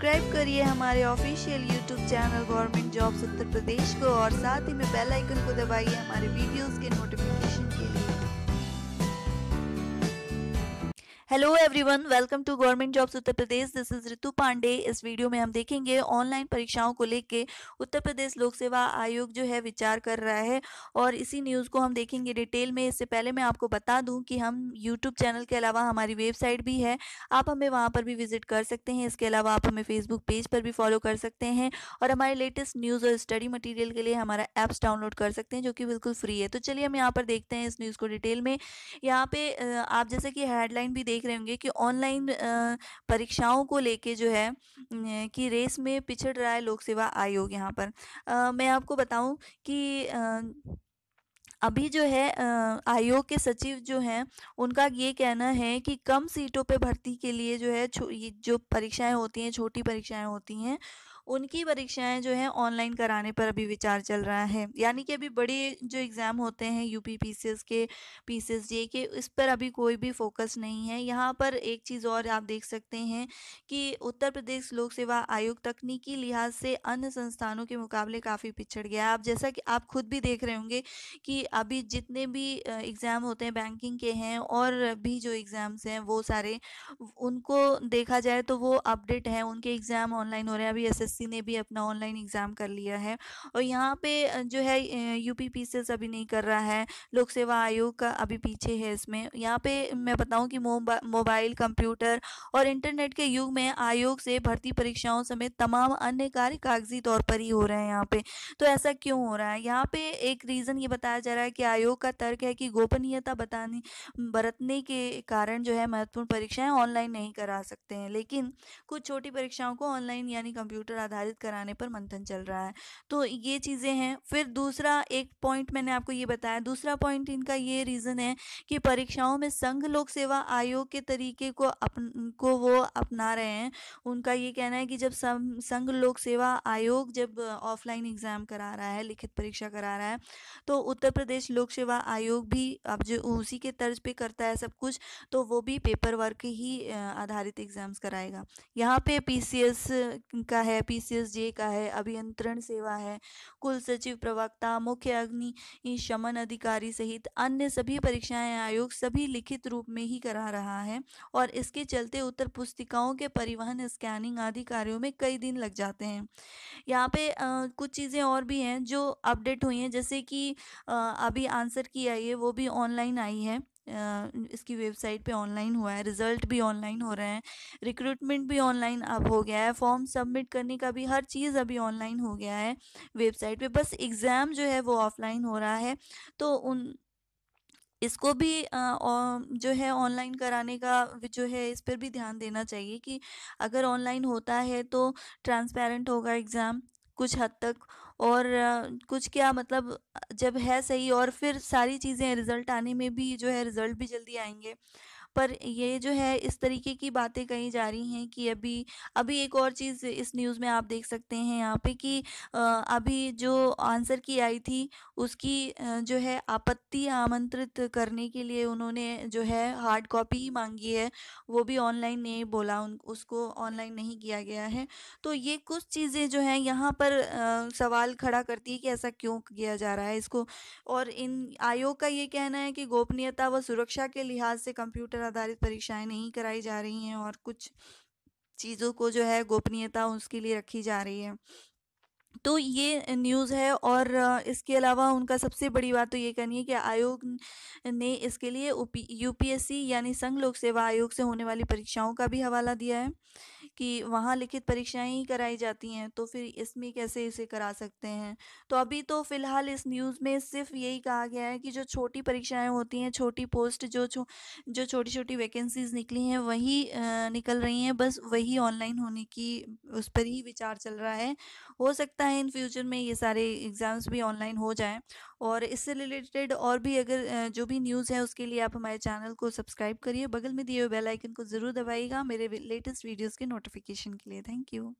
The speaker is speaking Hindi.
सब्सक्राइब करिए हमारे official YouTube channel government jobs Uttar Pradesh को और साथ ही में बेल आइकन को दबाइए हमारे वीडियोस के नोटिफिकेशन के लिए hello everyone welcome to government jobs Uttar Pradesh this is Ritu Pandey इस वीडियो में हम देखेंगे ऑनलाइन परीक्षाओं को लेके उत्तर प्रदेश लोक सेवा आयोग जो है विचार कर रहा है और इसी न्यूज़ को हम देखेंगे डिटेल में इससे पहले मैं आपको बता दूं कि हम यूट्यूब चैनल के अलावा हमारी वेबसाइट भी है आप हमें वहाँ पर भी विजिट कर सकते हैं इसके अलावा आप हमें फेसबुक पेज पर भी फॉलो कर सकते हैं और हमारे लेटेस्ट न्यूज़ और स्टडी मटीरियल के लिए हमारा ऐप्स डाउनलोड कर सकते हैं जो कि बिल्कुल फ्री है तो चलिए हम यहाँ पर देखते हैं इस न्यूज़ को डिटेल में यहाँ पे आप जैसे कि हेडलाइन भी देख देख रहे होंगे कि ऑनलाइन परीक्षाओं को लेके जो है कि रेस में पिछड़ रहा है लोक सेवा आयोग यहाँ पर आ, मैं आपको बताऊं कि आ, अभी जो है आयोग के सचिव जो हैं उनका ये कहना है कि कम सीटों पे भर्ती के लिए जो है जो परीक्षाएं होती हैं छोटी परीक्षाएं होती हैं उनकी परीक्षाएं जो है ऑनलाइन कराने पर अभी विचार चल रहा है यानी कि अभी बड़े जो एग्ज़ाम होते हैं यूपी पीसीएस के पीसीएस जे के इस पर अभी कोई भी फोकस नहीं है यहाँ पर एक चीज़ और आप देख सकते हैं कि उत्तर प्रदेश लोक सेवा आयोग तकनीकी लिहाज से अन्य संस्थानों के मुकाबले काफ़ी पिछड़ गया है आप जैसा कि आप खुद भी देख रहे होंगे कि अभी जितने भी एग्ज़ाम होते हैं बैंकिंग के हैं और भी जो एग्ज़ाम्स हैं वो सारे उनको देखा जाए तो वो अपडेट हैं उनके एग्ज़ाम ऑनलाइन हो रहे हैं अभी एस किसी ने भी अपना ऑनलाइन एग्ज़ाम कर लिया है और यहाँ पे जो है यू पी पी अभी नहीं कर रहा है लोक सेवा आयोग का अभी पीछे है इसमें यहाँ पे मैं बताऊँ कि मोबाइल कंप्यूटर और इंटरनेट के युग में आयोग से भर्ती परीक्षाओं समेत तमाम अन्य कार्य कागजी तौर पर ही हो रहे हैं यहाँ पे तो ऐसा क्यों हो रहा है यहाँ पे एक रीज़न ये बताया जा रहा है कि आयोग का तर्क है कि गोपनीयता बताने बरतने के कारण जो है महत्वपूर्ण परीक्षाएं ऑनलाइन नहीं करा सकते हैं लेकिन कुछ छोटी परीक्षाओं को ऑनलाइन यानी कंप्यूटर आधारित कराने पर मंथन चल रहा है तो ये चीज़ें हैं फिर दूसरा एक पॉइंट मैंने आपको ये बताया दूसरा पॉइंट इनका ये रीज़न है कि परीक्षाओं में संघ लोक सेवा आयोग के तरीके को अपन को वो अपना रहे हैं उनका ये कहना है कि जब संघ लोक सेवा आयोग जब ऑफलाइन एग्ज़ाम करा रहा है लिखित परीक्षा करा रहा है तो उत्तर प्रदेश लोक सेवा आयोग भी अब जो उसी के तर्ज पे करता है सब कुछ तो वो भी पेपर वर्क ही आधारित एग्ज़ाम्स कराएगा यहाँ पे पीसीएस का है पीसीएसजे का है अभियंत्रण सेवा है कुल सचिव प्रवक्ता मुख्य अग्नि शमन अधिकारी सहित अन्य सभी परीक्षाएं आयोग सभी लिखित रूप में ही करा रहा है और इसके चलते उत्तर पुस्तिकाओं के परिवहन स्कैनिंग आदि कार्यों में कई दिन लग जाते हैं यहाँ पे आ, कुछ चीज़ें और भी हैं जो अपडेट हुई हैं जैसे कि आ, अभी आंसर की आई है वो भी ऑनलाइन आई है इसकी वेबसाइट पे ऑनलाइन हुआ है रिज़ल्ट भी ऑनलाइन हो रहे हैं रिक्रूटमेंट भी ऑनलाइन अब हो गया है फॉर्म सबमिट करने का भी हर चीज़ अभी ऑनलाइन हो गया है वेबसाइट पे बस एग्ज़ाम जो है वो ऑफलाइन हो रहा है तो उन इसको भी जो है ऑनलाइन कराने का जो है इस पर भी ध्यान देना चाहिए कि अगर ऑनलाइन होता है तो ट्रांसपेरेंट होगा एग्ज़ाम कुछ हद तक और कुछ क्या मतलब जब है सही और फिर सारी चीज़ें रिज़ल्ट आने में भी जो है रिज़ल्ट भी जल्दी आएंगे पर ये जो है इस तरीके की बातें कही जा रही हैं कि अभी अभी एक और चीज़ इस न्यूज़ में आप देख सकते हैं यहाँ पे कि अभी जो आंसर की आई थी उसकी जो है आपत्ति आमंत्रित करने के लिए उन्होंने जो है हार्ड कॉपी ही मांगी है वो भी ऑनलाइन नहीं बोला उन उसको ऑनलाइन नहीं किया गया है तो ये कुछ चीज़ें जो हैं यहाँ पर आ, सवाल खड़ा करती है कि ऐसा क्यों किया जा रहा है इसको और इन आयोग का ये कहना है कि गोपनीयता व सुरक्षा के लिहाज से कंप्यूटर सेमेस्टर आधारित परीक्षाएं नहीं कराई जा रही हैं और कुछ चीज़ों को जो है गोपनीयता उसके लिए रखी जा रही है तो ये न्यूज़ है और इसके अलावा उनका सबसे बड़ी बात तो ये कहनी है कि आयोग ने इसके लिए यूपीएससी यानी संघ लोक सेवा आयोग से होने वाली परीक्षाओं का भी हवाला दिया है कि वहाँ लिखित परीक्षाएं ही कराई जाती हैं तो फिर इसमें कैसे इसे करा सकते हैं तो अभी तो फ़िलहाल इस न्यूज़ में सिर्फ यही कहा गया है कि जो छोटी परीक्षाएं होती हैं छोटी पोस्ट जो छो, जो छोटी छोटी वैकेंसीज़ निकली हैं वही आ, निकल रही हैं बस वही ऑनलाइन होने की उस पर ही विचार चल रहा है हो सकता है इन फ्यूचर में ये सारे एग्ज़ाम्स भी ऑनलाइन हो जाएँ और इससे रिलेटेड और भी अगर जो भी न्यूज़ है उसके लिए आप हमारे चैनल को सब्सक्राइब करिए बगल में दिए हुए बेलाइकन को ज़रूर दबाइएगा मेरे लेटेस्ट वीडियोज़ के नोट नोटिफिकेशन के लिए थैंक यू